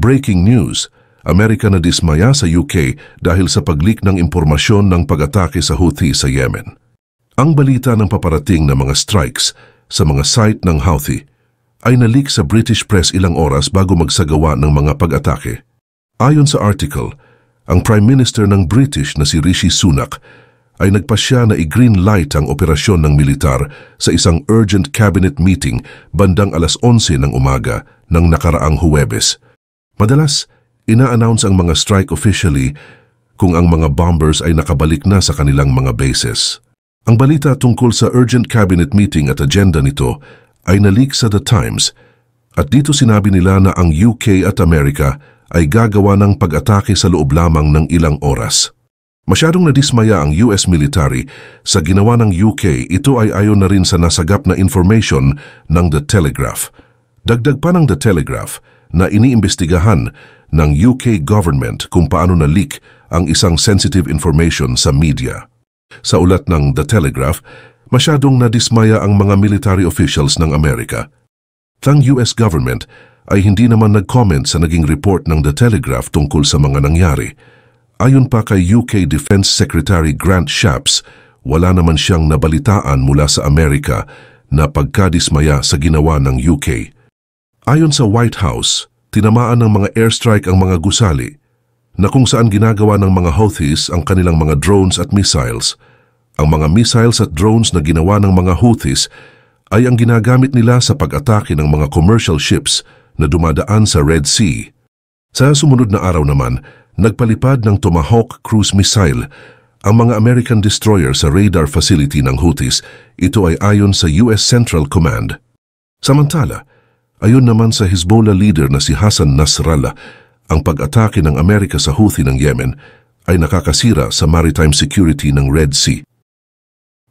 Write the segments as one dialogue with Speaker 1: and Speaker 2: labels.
Speaker 1: Breaking news, Amerika na dismaya sa UK dahil sa paglik ng impormasyon ng pag-atake sa Houthi sa Yemen. Ang balita ng paparating na mga strikes sa mga site ng Houthi ay nalik sa British press ilang oras bago magsagawa ng mga pag-atake. Ayon sa article, ang Prime Minister ng British na si Rishi Sunak ay nagpasya na i-green light ang operasyon ng militar sa isang urgent cabinet meeting bandang alas 11 ng umaga ng nakaraang Huwebes. Madalas, ina-announce ang mga strike officially kung ang mga bombers ay nakabalik na sa kanilang mga bases. Ang balita tungkol sa urgent cabinet meeting at agenda nito ay nalik sa The Times at dito sinabi nila na ang UK at Amerika ay gagawa ng pag-atake sa loob lamang ng ilang oras. Masyadong nadismaya ang US military sa ginawa ng UK, ito ay ayon na rin sa nasagap na information ng The Telegraph. Dagdag pa ng The Telegraph, na iniimbestigahan ng UK government kung paano na-leak ang isang sensitive information sa media. Sa ulat ng The Telegraph, masyadong nadismaya ang mga military officials ng Amerika. Tang US government ay hindi naman nag-comment sa naging report ng The Telegraph tungkol sa mga nangyari. Ayon pa kay UK Defense Secretary Grant Shapps, wala naman siyang nabalitaan mula sa Amerika na pagkadismaya sa ginawa ng UK. Ayon sa White House, tinamaan ng mga airstrike ang mga gusali na kung saan ginagawa ng mga Houthis ang kanilang mga drones at missiles. Ang mga missiles at drones na ginawa ng mga Houthis ay ang ginagamit nila sa pag-atake ng mga commercial ships na dumadaan sa Red Sea. Sa sumunod na araw naman, nagpalipad ng Tomahawk cruise missile ang mga American destroyer sa radar facility ng Houthis. Ito ay ayon sa US Central Command. Samantala, Ayon naman sa Hezbollah leader na si Hassan Nasrallah, ang pag-atake ng Amerika sa Houthi ng Yemen ay nakakasira sa maritime security ng Red Sea.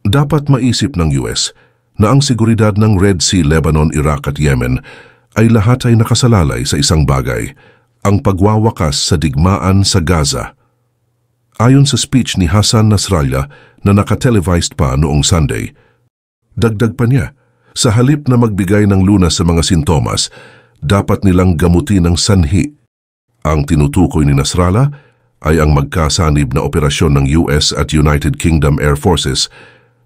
Speaker 1: Dapat maisip ng US na ang seguridad ng Red Sea, Lebanon, Iraq at Yemen ay lahat ay nakasalalay sa isang bagay, ang pagwawakas sa digmaan sa Gaza. Ayon sa speech ni Hassan Nasrallah na nakatelevized pa noong Sunday, dagdag pa niya, sa halip na magbigay ng lunas sa mga sintomas, dapat nilang gamutin ang sanhi. Ang tinutukoy ni Nasrallah ay ang magkasanib na operasyon ng US at United Kingdom Air Forces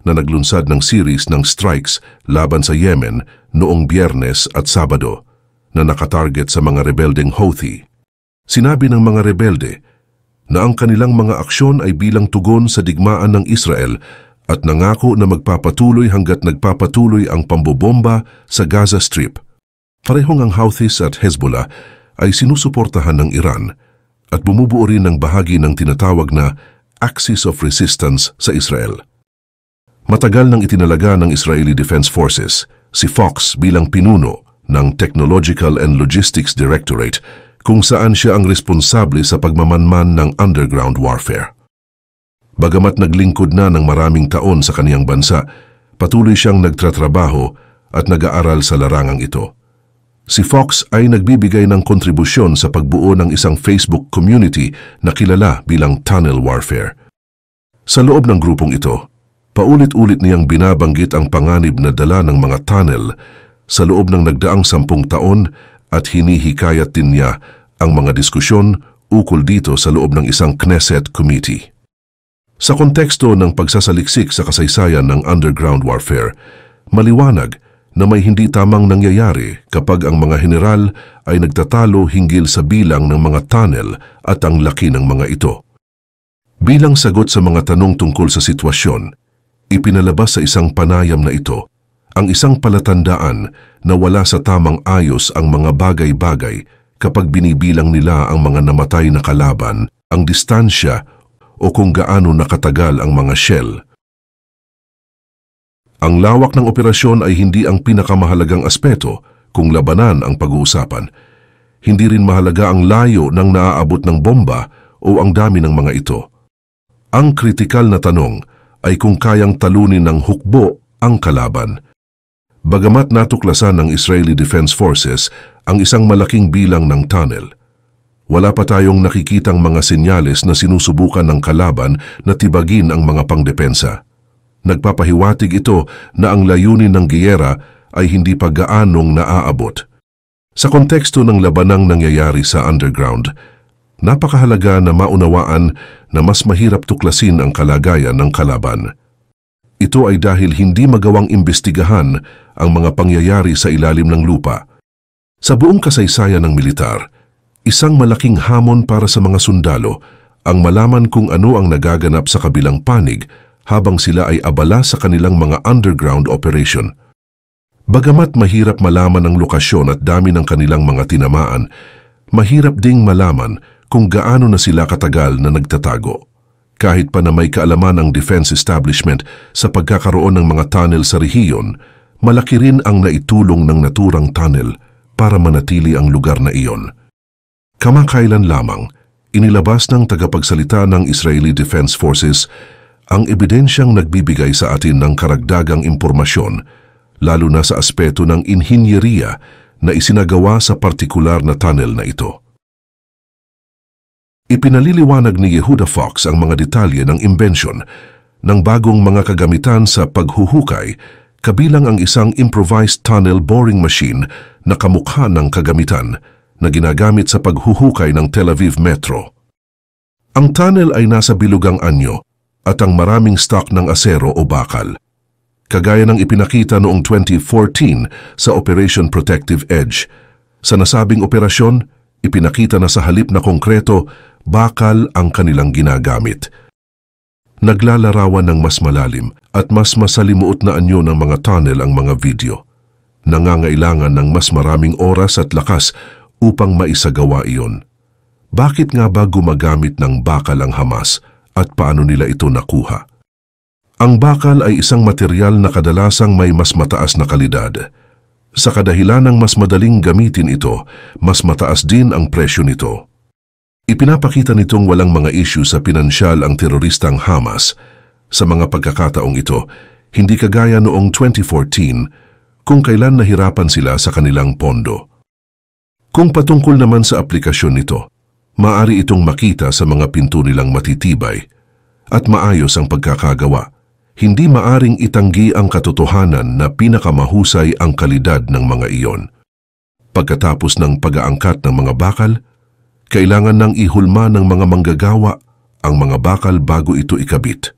Speaker 1: na naglunsad ng series ng strikes laban sa Yemen noong biyernes at Sabado na nakatarget sa mga rebeldeng Houthi. Sinabi ng mga rebelde na ang kanilang mga aksyon ay bilang tugon sa digmaan ng Israel at nangako na magpapatuloy hanggat nagpapatuloy ang pambobomba sa Gaza Strip. Parehong ang Houthis at Hezbollah ay sinusuportahan ng Iran at bumubuo rin ng bahagi ng tinatawag na Axis of Resistance sa Israel. Matagal nang itinalaga ng Israeli Defense Forces si Fox bilang pinuno ng Technological and Logistics Directorate kung saan siya ang responsable sa pagmamanman ng underground warfare. Bagamat naglingkod na ng maraming taon sa kaniyang bansa, patuloy siyang nagtratrabaho at nag-aaral sa larangang ito. Si Fox ay nagbibigay ng kontribusyon sa pagbuo ng isang Facebook community na kilala bilang Tunnel Warfare. Sa loob ng grupong ito, paulit-ulit niyang binabanggit ang panganib na dala ng mga tunnel sa loob ng nagdaang sampung taon at hinihikayat din niya ang mga diskusyon ukol dito sa loob ng isang Knesset committee. Sa konteksto ng pagsasaliksik sa kasaysayan ng underground warfare, maliwanag na may hindi tamang nangyayari kapag ang mga general ay nagtatalo hinggil sa bilang ng mga tunnel at ang laki ng mga ito. Bilang sagot sa mga tanong tungkol sa sitwasyon, ipinalabas sa isang panayam na ito ang isang palatandaan na wala sa tamang ayos ang mga bagay-bagay kapag binibilang nila ang mga namatay na kalaban, ang distansya o kung gaano nakatagal ang mga shell. Ang lawak ng operasyon ay hindi ang pinakamahalagang aspeto kung labanan ang pag-uusapan. Hindi rin mahalaga ang layo ng naaabot ng bomba o ang dami ng mga ito. Ang kritikal na tanong ay kung kayang talunin ng hukbo ang kalaban. Bagamat natuklasan ng Israeli Defense Forces ang isang malaking bilang ng tunnel, wala pa tayong nakikitang mga senyales na sinusubukan ng kalaban na tibagin ang mga pangdepensa. Nagpapahiwatig ito na ang layunin ng giyera ay hindi pa gaanong naaabot. Sa konteksto ng labanang nangyayari sa underground, napakahalaga na maunawaan na mas mahirap tuklasin ang kalagayan ng kalaban. Ito ay dahil hindi magawang imbestigahan ang mga pangyayari sa ilalim ng lupa. Sa buong kasaysayan ng militar, Isang malaking hamon para sa mga sundalo ang malaman kung ano ang nagaganap sa kabilang panig habang sila ay abala sa kanilang mga underground operation. Bagamat mahirap malaman ang lokasyon at dami ng kanilang mga tinamaan, mahirap ding malaman kung gaano na sila katagal na nagtatago. Kahit pa na may kaalaman ang defense establishment sa pagkakaroon ng mga tunnel sa rehiyon, malaki rin ang naitulong ng naturang tunnel para manatili ang lugar na iyon. Kamakailan lamang, inilabas ng tagapagsalita ng Israeli Defense Forces ang ebidensyang nagbibigay sa atin ng karagdagang impormasyon, lalo na sa aspeto ng inhinyeriya na isinagawa sa partikular na tunnel na ito. Ipinaliliwanag ni Yehuda Fox ang mga detalye ng imbensyon ng bagong mga kagamitan sa paghuhukay kabilang ang isang improvised tunnel boring machine na kamukha ng kagamitan – na ginagamit sa paghuhukay ng Tel Aviv Metro. Ang tunnel ay nasa bilugang anyo at ang maraming stock ng asero o bakal, kagaya ng ipinakita noong 2014 sa Operation Protective Edge. Sa nasabing operasyon, ipinakita na sa halip na konkreto, bakal ang kanilang ginagamit. Naglalarawan ng mas malalim at mas masalimuot na anyo ng mga tunnel ang mga video. Nangangailangan ng mas maraming oras at lakas upang maisagawa iyon. Bakit nga ba gumagamit ng bakal ang Hamas at paano nila ito nakuha? Ang bakal ay isang material na kadalasang may mas mataas na kalidad. Sa kadahilan ng mas madaling gamitin ito, mas mataas din ang presyo nito. Ipinapakita nitong walang mga issue sa pinansyal ang teroristang Hamas sa mga pagkakataong ito, hindi kagaya noong 2014 kung kailan nahirapan sila sa kanilang pondo. Kung patungkol naman sa aplikasyon nito, maaari itong makita sa mga pinto nilang matitibay at maayos ang pagkakagawa. Hindi maaring itanggi ang katotohanan na pinakamahusay ang kalidad ng mga iyon. Pagkatapos ng pag-aangkat ng mga bakal, kailangan nang ihulma ng mga manggagawa ang mga bakal bago ito ikabit.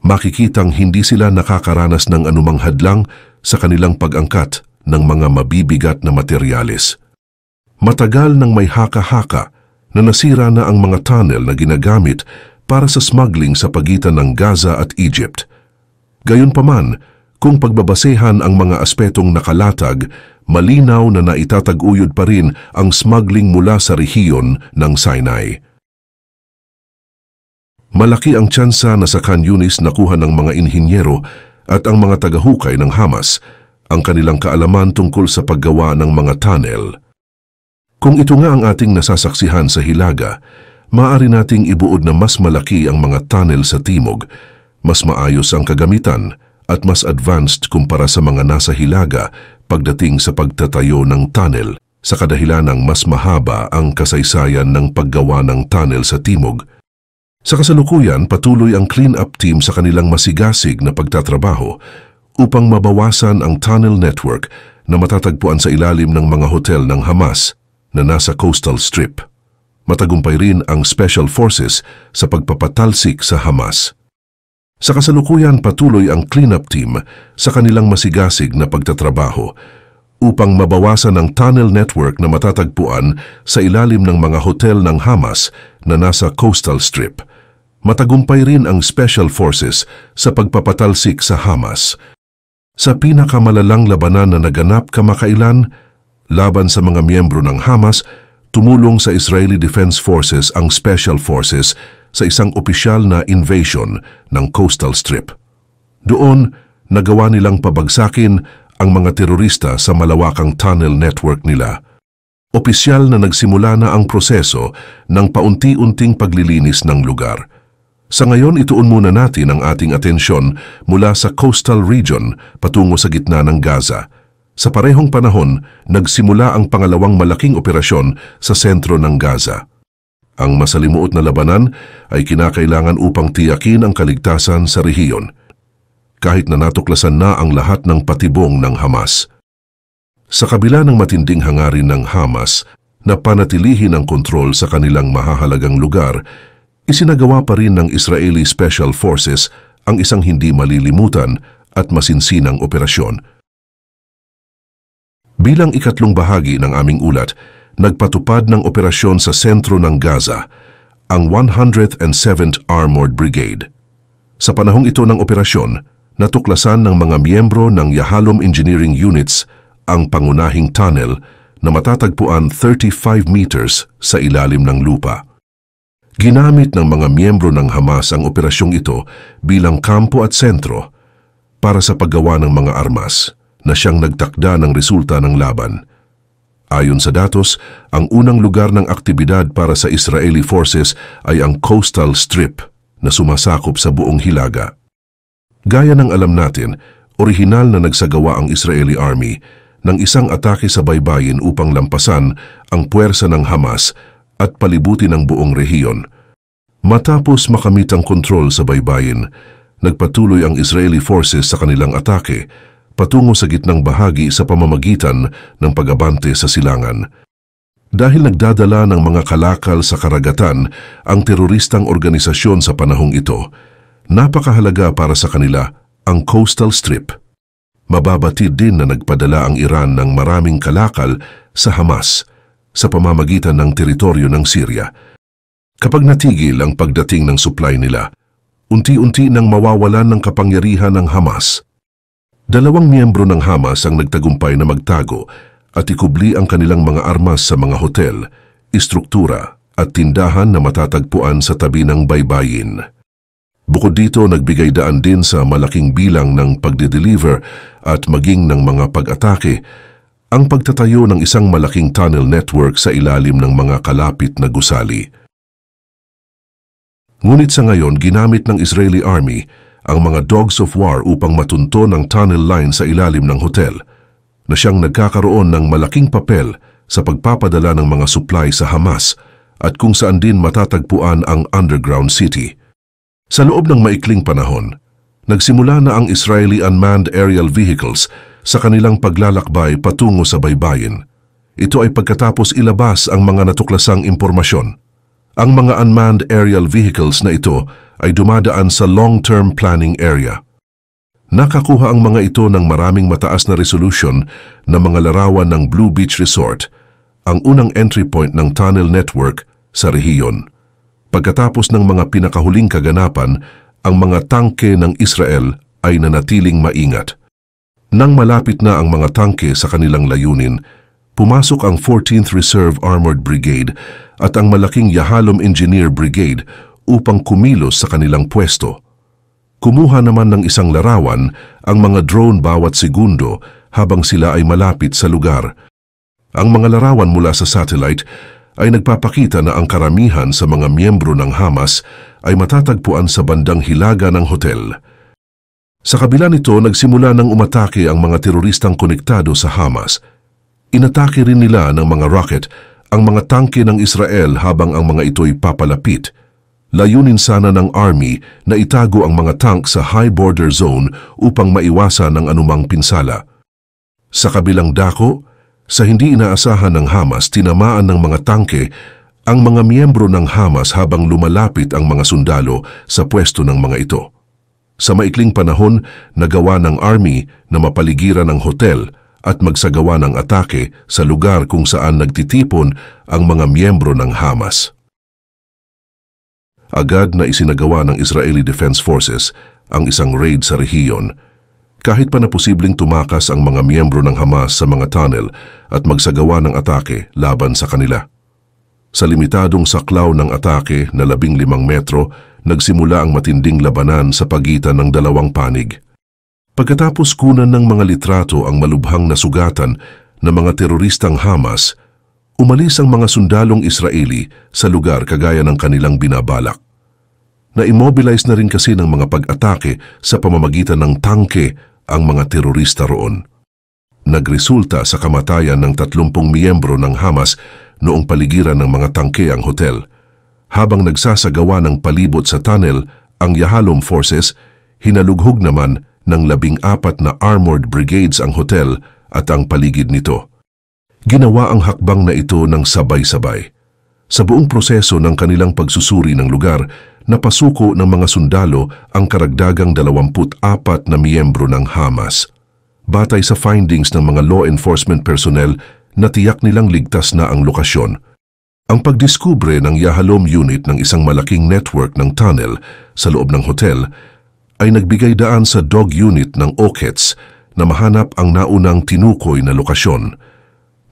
Speaker 1: Makikitang hindi sila nakakaranas ng anumang hadlang sa kanilang pag-angkat ng mga mabibigat na materyales. Matagal nang may haka-haka na nasira na ang mga tunnel na ginagamit para sa smuggling sa pagitan ng Gaza at Egypt. Gayunpaman, kung pagbabasehan ang mga aspetong nakalatag, malinaw na naitataguyod pa rin ang smuggling mula sa rehiyon ng Sinai. Malaki ang tsansa na sa Khan Yunis nakuha ng mga inhinyero at ang mga tagahukay ng Hamas ang kanilang kaalaman tungkol sa paggawa ng mga tunnel. Kung ito nga ang ating nasasaksihan sa Hilaga, maaari nating ibuod na mas malaki ang mga tunnel sa timog, mas maayos ang kagamitan at mas advanced kumpara sa mga nasa Hilaga pagdating sa pagtatayo ng tunnel sa kadahilan ng mas mahaba ang kasaysayan ng paggawa ng tunnel sa timog. Sa kasalukuyan, patuloy ang clean-up team sa kanilang masigasig na pagtatrabaho upang mabawasan ang tunnel network na matatagpuan sa ilalim ng mga hotel ng Hamas – na nasa coastal strip. Matagumpay rin ang Special Forces sa pagpapatalsik sa Hamas. Sa kasalukuyan patuloy ang cleanup team sa kanilang masigasig na pagtatrabaho upang mabawasan ang tunnel network na matatagpuan sa ilalim ng mga hotel ng Hamas na nasa coastal strip. Matagumpay rin ang Special Forces sa pagpapatalsik sa Hamas. Sa pinakamalalang labanan na naganap kamakailan, laban sa mga miyembro ng Hamas, tumulong sa Israeli Defense Forces ang Special Forces sa isang opisyal na invasion ng coastal strip. Doon, nagawa nilang pabagsakin ang mga terorista sa malawakang tunnel network nila. Opisyal na nagsimula na ang proseso ng paunti-unting paglilinis ng lugar. Sa ngayon, ituon muna natin ang ating atensyon mula sa coastal region patungo sa gitna ng Gaza – sa parehong panahon, nagsimula ang pangalawang malaking operasyon sa sentro ng Gaza. Ang masalimuot na labanan ay kinakailangan upang tiyakin ang kaligtasan sa rehiyon, kahit na natuklasan na ang lahat ng patibong ng Hamas. Sa kabila ng matinding hangarin ng Hamas na panatilihin ang kontrol sa kanilang mahahalagang lugar, isinagawa pa rin ng Israeli Special Forces ang isang hindi malilimutan at masinsinang operasyon Bilang ikatlong bahagi ng aming ulat, nagpatupad ng operasyon sa sentro ng Gaza, ang 107th Armored Brigade. Sa panahong ito ng operasyon, natuklasan ng mga miyembro ng Yahalom Engineering Units ang pangunahing tunnel na matatagpuan 35 meters sa ilalim ng lupa. Ginamit ng mga miyembro ng Hamas ang operasyong ito bilang kampo at sentro para sa paggawa ng mga armas na siyang nagtakda ng resulta ng laban. Ayon sa datos, ang unang lugar ng aktibidad para sa Israeli forces ay ang coastal strip na sumasakop sa buong Hilaga. Gaya ng alam natin, orihinal na nagsagawa ang Israeli Army ng isang atake sa baybayin upang lampasan ang puwersa ng Hamas at palibutin ang buong rehiyon. Matapos makamit ang kontrol sa baybayin, nagpatuloy ang Israeli forces sa kanilang atake patungo sa gitnang bahagi sa pamamagitan ng pagabante sa silangan. Dahil nagdadala ng mga kalakal sa karagatan ang teroristang organisasyon sa panahong ito, napakahalaga para sa kanila ang coastal strip. Mababatid din na nagpadala ang Iran ng maraming kalakal sa Hamas sa pamamagitan ng teritoryo ng Syria. Kapag natigil ang pagdating ng supply nila, unti-unti nang mawawalan ng kapangyarihan ng Hamas Dalawang miyembro ng Hamas ang nagtagumpay na magtago at ikubli ang kanilang mga armas sa mga hotel, istruktura at tindahan na matatagpuan sa tabi ng baybayin. Bukod dito, nagbigay daan din sa malaking bilang ng pagde-deliver at maging ng mga pag-atake ang pagtatayo ng isang malaking tunnel network sa ilalim ng mga kalapit na gusali. Ngunit sa ngayon, ginamit ng Israeli Army ang mga Dogs of War upang matunto ng tunnel line sa ilalim ng hotel na siyang nagkakaroon ng malaking papel sa pagpapadala ng mga supply sa Hamas at kung saan din matatagpuan ang underground city. Sa loob ng maikling panahon, nagsimula na ang Israeli unmanned aerial vehicles sa kanilang paglalakbay patungo sa baybayin. Ito ay pagkatapos ilabas ang mga natuklasang impormasyon ang mga unmanned aerial vehicles na ito ay dumadaan sa long-term planning area. Nakakuha ang mga ito ng maraming mataas na resolution na mga larawan ng Blue Beach Resort, ang unang entry point ng tunnel network sa rehiyon. Pagkatapos ng mga pinakahuling kaganapan, ang mga tangke ng Israel ay nanatiling maingat. Nang malapit na ang mga tangke sa kanilang layunin, pumasok ang 14th Reserve Armored Brigade at ang malaking Yahalom Engineer Brigade upang kumilos sa kanilang pwesto. Kumuha naman ng isang larawan ang mga drone bawat segundo habang sila ay malapit sa lugar. Ang mga larawan mula sa satellite ay nagpapakita na ang karamihan sa mga miyembro ng Hamas ay matatagpuan sa bandang hilaga ng hotel. Sa kabila nito, nagsimula ng umatake ang mga teroristang konektado sa Hamas Inatake rin nila ng mga rocket ang mga tangke ng Israel habang ang mga ito'y papalapit. Layunin sana ng army na itago ang mga tank sa high border zone upang maiwasan ang anumang pinsala. Sa kabilang dako, sa hindi inaasahan ng Hamas, tinamaan ng mga tangke ang mga miyembro ng Hamas habang lumalapit ang mga sundalo sa pwesto ng mga ito. Sa maikling panahon, nagawa ng army na mapaligiran ang hotel at magsagawa ng atake sa lugar kung saan nagtitipon ang mga miyembro ng Hamas. Agad na isinagawa ng Israeli Defense Forces ang isang raid sa rehiyon. Kahit pa na posibleng tumakas ang mga miyembro ng Hamas sa mga tunnel at magsagawa ng atake laban sa kanila. Sa limitadong saklaw ng atake na labing limang metro, nagsimula ang matinding labanan sa pagitan ng dalawang panig. Pagkatapos kunan ng mga litrato ang malubhang nasugatan ng mga teroristang Hamas, umalis ang mga sundalong Israeli sa lugar kagaya ng kanilang binabalak. Na-immobilize na rin kasi ng mga pag-atake sa pamamagitan ng tangke ang mga terorista roon. Nagresulta sa kamatayan ng 30 miyembro ng Hamas noong paligiran ng mga tangke ang hotel. Habang nagsasagawa ng palibot sa tunnel ang Yahalom forces, hinalughog naman ng labing apat na armored brigades ang hotel at ang paligid nito. Ginawa ang hakbang na ito ng sabay-sabay. Sa buong proseso ng kanilang pagsusuri ng lugar, napasuko ng mga sundalo ang karagdagang 24 na miyembro ng Hamas. Batay sa findings ng mga law enforcement personnel, natiyak nilang ligtas na ang lokasyon. Ang pagdiskubre ng Yahalom unit ng isang malaking network ng tunnel sa loob ng hotel ay nagbigay daan sa dog unit ng Okets na mahanap ang naunang tinukoy na lokasyon.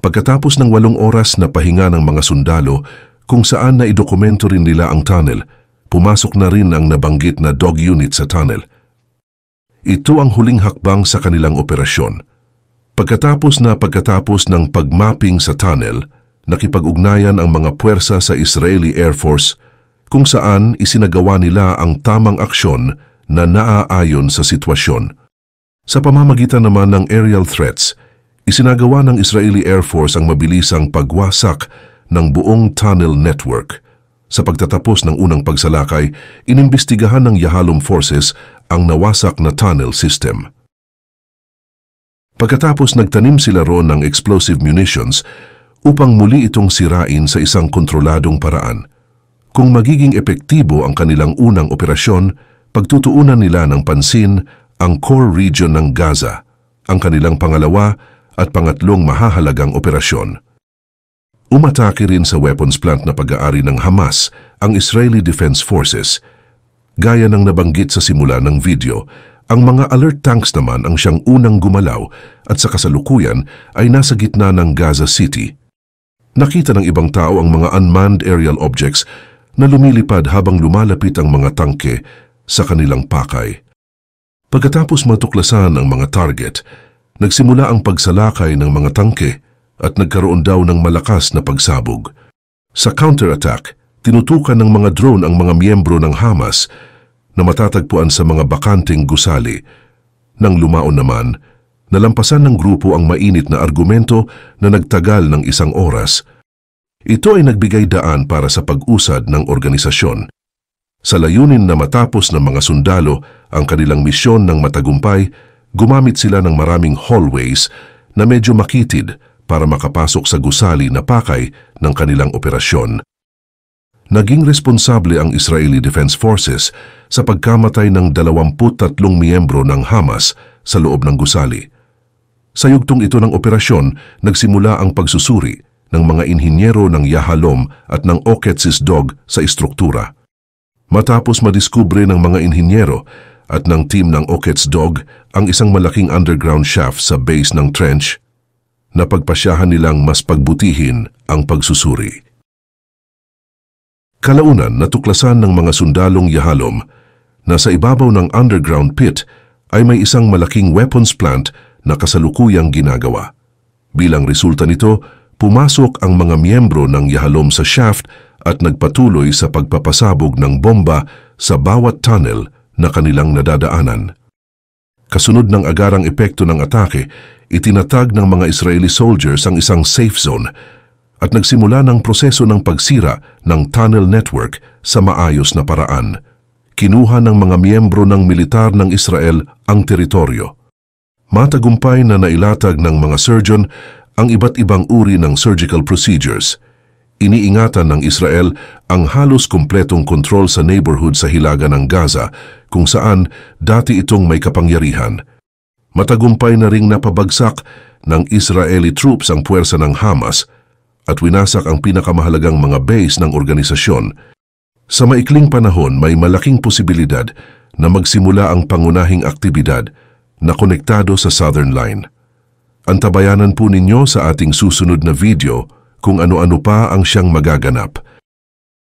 Speaker 1: Pagkatapos ng walong oras na pahinga ng mga sundalo kung saan na idokumento rin nila ang tunnel, pumasok na rin ang nabanggit na dog unit sa tunnel. Ito ang huling hakbang sa kanilang operasyon. Pagkatapos na pagkatapos ng pagmapping sa tunnel, nakipag-ugnayan ang mga puwersa sa Israeli Air Force kung saan isinagawa nila ang tamang aksyon na naaayon sa sitwasyon. Sa pamamagitan naman ng aerial threats, isinagawa ng Israeli Air Force ang mabilisang pagwasak ng buong tunnel network. Sa pagtatapos ng unang pagsalakay, inimbestigahan ng Yahalom Forces ang nawasak na tunnel system. Pagkatapos nagtanim sila roon ng explosive munitions upang muli itong sirain sa isang kontroladong paraan. Kung magiging epektibo ang kanilang unang operasyon, pagtutuunan nila ng pansin ang core region ng Gaza, ang kanilang pangalawa at pangatlong mahahalagang operasyon. Umatake rin sa weapons plant na pag-aari ng Hamas ang Israeli Defense Forces. Gaya ng nabanggit sa simula ng video, ang mga alert tanks naman ang siyang unang gumalaw at sa kasalukuyan ay nasa gitna ng Gaza City. Nakita ng ibang tao ang mga unmanned aerial objects na lumilipad habang lumalapit ang mga tangke sa kanilang pakay. Pagkatapos matuklasan ang mga target, nagsimula ang pagsalakay ng mga tangke at nagkaroon daw ng malakas na pagsabog. Sa counterattack, tinutukan ng mga drone ang mga miyembro ng Hamas na matatagpuan sa mga bakanting gusali. Nang lumaon naman, nalampasan ng grupo ang mainit na argumento na nagtagal ng isang oras. Ito ay nagbigay daan para sa pag-usad ng organisasyon. Sa layunin na matapos ng mga sundalo ang kanilang misyon ng matagumpay, gumamit sila ng maraming hallways na medyo makitid para makapasok sa gusali na pakay ng kanilang operasyon. Naging responsable ang Israeli Defense Forces sa pagkamatay ng 23 miyembro ng Hamas sa loob ng gusali. Sa yugtong ito ng operasyon, nagsimula ang pagsusuri ng mga inhinyero ng Yahalom at ng Oketzis Dog sa istruktura. Matapos madiskubre ng mga inhinyero at ng team ng Okets Dog ang isang malaking underground shaft sa base ng trench, napagpasyahan nilang mas pagbutihin ang pagsusuri. Kalaunan natuklasan ng mga sundalong Yahalom na sa ibabaw ng underground pit ay may isang malaking weapons plant na kasalukuyang ginagawa. Bilang resulta nito, pumasok ang mga miyembro ng Yahalom sa shaft at nagpatuloy sa pagpapasabog ng bomba sa bawat tunnel na kanilang nadadaanan. Kasunod ng agarang epekto ng atake, itinatag ng mga Israeli soldiers ang isang safe zone at nagsimula ng proseso ng pagsira ng tunnel network sa maayos na paraan. Kinuha ng mga miyembro ng militar ng Israel ang teritoryo. Matagumpay na nailatag ng mga surgeon ang iba't ibang uri ng surgical procedures – iniingatan ng Israel ang halos kumpletong kontrol sa neighborhood sa hilaga ng Gaza kung saan dati itong may kapangyarihan. Matagumpay na ring napabagsak ng Israeli troops ang puwersa ng Hamas at winasak ang pinakamahalagang mga base ng organisasyon. Sa maikling panahon may malaking posibilidad na magsimula ang pangunahing aktibidad na konektado sa Southern Line. Antabayanan po ninyo sa ating susunod na video kung ano-ano pa ang siyang magaganap